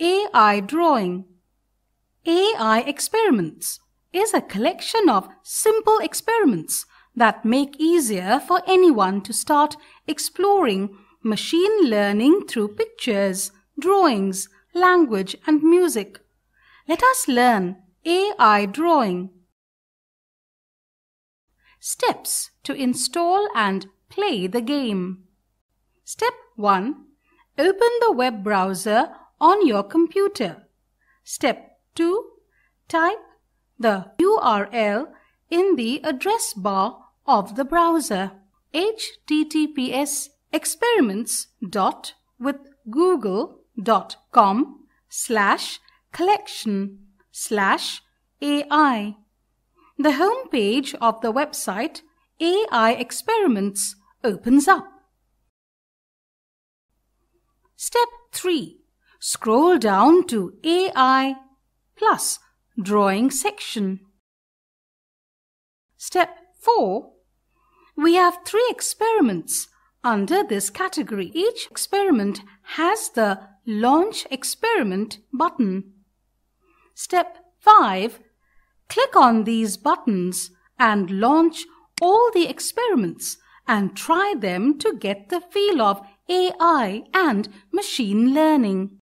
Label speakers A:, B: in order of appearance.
A: AI drawing. AI experiments is a collection of simple experiments that make easier for anyone to start exploring machine learning through pictures, drawings, language and music. Let us learn AI drawing. Steps to install and play the game. Step 1. Open the web browser on your computer. Step 2. Type the URL in the address bar of the browser https experiments dot with google dot com slash collection slash AI. The home page of the website AI Experiments opens up. Step 3 scroll down to AI plus drawing section. Step 4. We have three experiments under this category. Each experiment has the Launch Experiment button. Step 5. Click on these buttons and launch all the experiments and try them to get the feel of AI and machine learning.